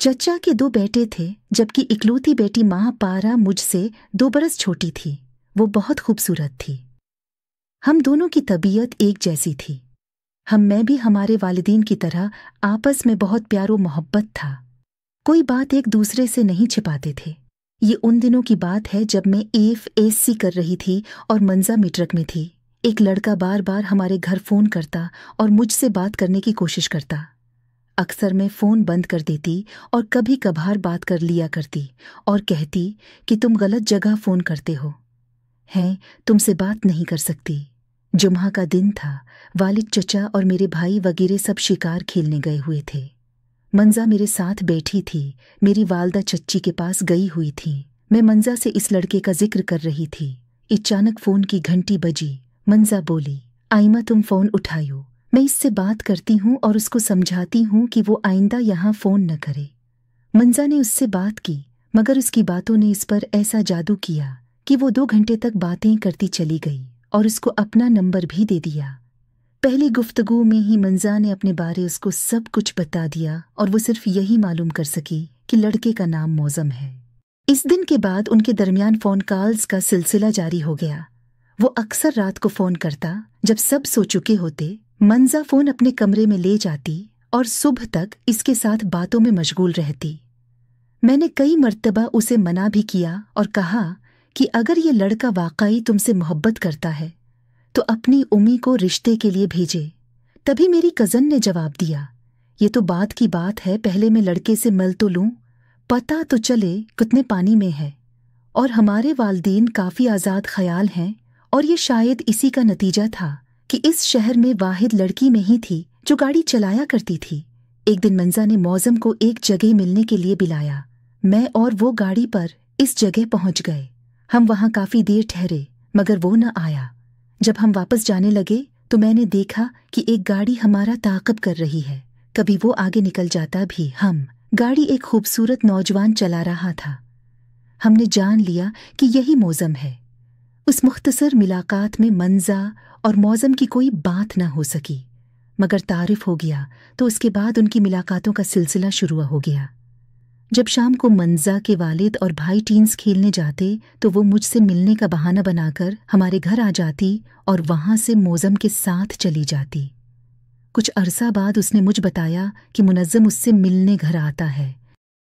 चचा के दो बेटे थे जबकि इकलौती बेटी माँ पारा मुझसे दो बरस छोटी थी वो बहुत खूबसूरत थी हम दोनों की तबीयत एक जैसी थी हम मैं भी हमारे वालदीन की तरह आपस में बहुत प्यारो मोहब्बत था कोई बात एक दूसरे से नहीं छिपाते थे ये उन दिनों की बात है जब मैं एफ एस सी कर रही थी और मंजा मिट्रक में थी एक लड़का बार बार हमारे घर फोन करता और मुझसे बात करने की कोशिश करता अक्सर मैं फ़ोन बंद कर देती और कभी कभार बात कर लिया करती और कहती कि तुम गलत जगह फ़ोन करते हो हैं तुमसे बात नहीं कर सकती जुम्हा का दिन था वालिद चचा और मेरे भाई वगैरह सब शिकार खेलने गए हुए थे मंजा मेरे साथ बैठी थी मेरी वालदा चच्ची के पास गई हुई थी मैं मंजा से इस लड़के का जिक्र कर रही थी अचानक फोन की घंटी बजी मंजा बोली आईमा तुम फोन उठायो मैं इससे बात करती हूँ और उसको समझाती हूँ कि वो आइंदा यहाँ फोन न करे मंजा ने उससे बात की मगर उसकी बातों ने इस पर ऐसा जादू किया कि वो दो घंटे तक बातें करती चली गई और उसको अपना नंबर भी दे दिया पहली गुफ्तगु में ही मंजा ने अपने बारे उसको सब कुछ बता दिया और वो सिर्फ यही मालूम कर सकी कि लड़के का नाम मौजम है इस दिन के बाद उनके दरमियान फोन कॉल्स का सिलसिला जारी हो गया वो अक्सर रात को फोन करता जब सब सो चुके होते मंजा फोन अपने कमरे में ले जाती और सुबह तक इसके साथ बातों में मशगूल रहती मैंने कई मर्तबा उसे मना भी किया और कहा कि अगर ये लड़का वाकई तुमसे मोहब्बत करता है तो अपनी उमी को रिश्ते के लिए भेजे तभी मेरी कज़न ने जवाब दिया ये तो बात की बात है पहले मैं लड़के से मल तो लूं पता तो चले कितने पानी में है और हमारे वालदेन काफ़ी आज़ाद ख्याल हैं और ये शायद इसी का नतीजा था कि इस शहर में वाहिद लड़की नहीं थी जो गाड़ी चलाया करती थी एक दिन मंजा ने मौजम को एक जगह मिलने के लिए बुलाया मैं और वो गाड़ी पर इस जगह पहुंच गए हम वहां काफी देर ठहरे मगर वो न आया जब हम वापस जाने लगे तो मैंने देखा कि एक गाड़ी हमारा ताकब कर रही है कभी वो आगे निकल जाता भी हम गाड़ी एक खूबसूरत नौजवान चला रहा था हमने जान लिया कि यही मौजम है उस मुख्तसर मुलाकात में मंजा और मौजम की कोई बात ना हो सकी मगर तारिफ हो गया तो उसके बाद उनकी मुलाकातों का सिलसिला शुरू हो गया जब शाम को मंजा के वालिद और भाई टीन्स खेलने जाते तो वो मुझसे मिलने का बहाना बनाकर हमारे घर आ जाती और वहाँ से मोज़म के साथ चली जाती कुछ अरसा बाद उसने मुझ बताया कि मुनज़म उससे मिलने घर आता है